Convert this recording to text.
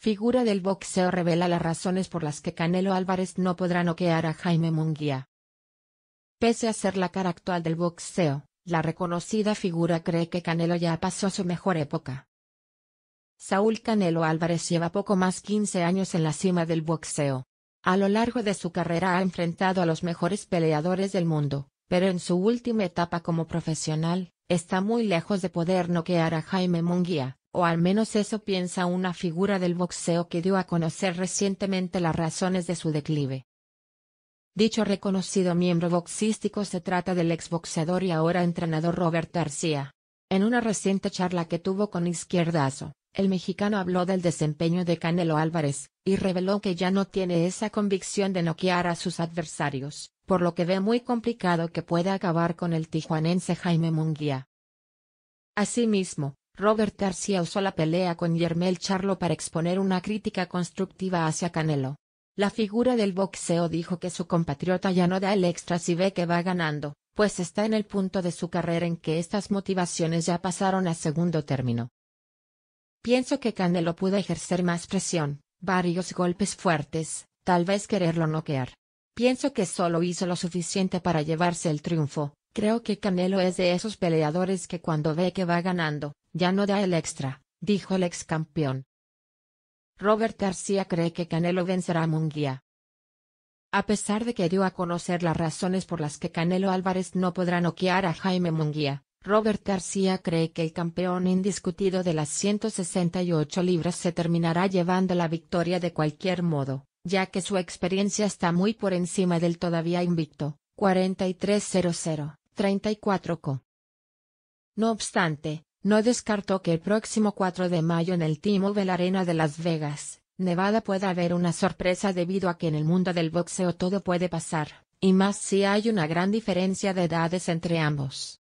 Figura del boxeo revela las razones por las que Canelo Álvarez no podrá noquear a Jaime Munguía. Pese a ser la cara actual del boxeo, la reconocida figura cree que Canelo ya pasó su mejor época. Saúl Canelo Álvarez lleva poco más 15 años en la cima del boxeo. A lo largo de su carrera ha enfrentado a los mejores peleadores del mundo, pero en su última etapa como profesional, está muy lejos de poder noquear a Jaime Munguía, o al menos eso piensa una figura del boxeo que dio a conocer recientemente las razones de su declive. Dicho reconocido miembro boxístico se trata del exboxeador y ahora entrenador Robert García. En una reciente charla que tuvo con Izquierdazo, el mexicano habló del desempeño de Canelo Álvarez, y reveló que ya no tiene esa convicción de noquear a sus adversarios, por lo que ve muy complicado que pueda acabar con el tijuanense Jaime Munguía. Asimismo, Robert García usó la pelea con Yermel Charlo para exponer una crítica constructiva hacia Canelo. La figura del boxeo dijo que su compatriota ya no da el extra si ve que va ganando, pues está en el punto de su carrera en que estas motivaciones ya pasaron a segundo término. Pienso que Canelo pudo ejercer más presión, varios golpes fuertes, tal vez quererlo noquear. Pienso que solo hizo lo suficiente para llevarse el triunfo. Creo que Canelo es de esos peleadores que cuando ve que va ganando, ya no da el extra, dijo el ex campeón. Robert García cree que Canelo vencerá a Munguía. A pesar de que dio a conocer las razones por las que Canelo Álvarez no podrá noquear a Jaime Munguía, Robert García cree que el campeón indiscutido de las 168 libras se terminará llevando la victoria de cualquier modo, ya que su experiencia está muy por encima del todavía invicto, 43 0 34 co. No obstante, no descartó que el próximo 4 de mayo en el T-Mobile Arena de Las Vegas, Nevada pueda haber una sorpresa debido a que en el mundo del boxeo todo puede pasar, y más si hay una gran diferencia de edades entre ambos.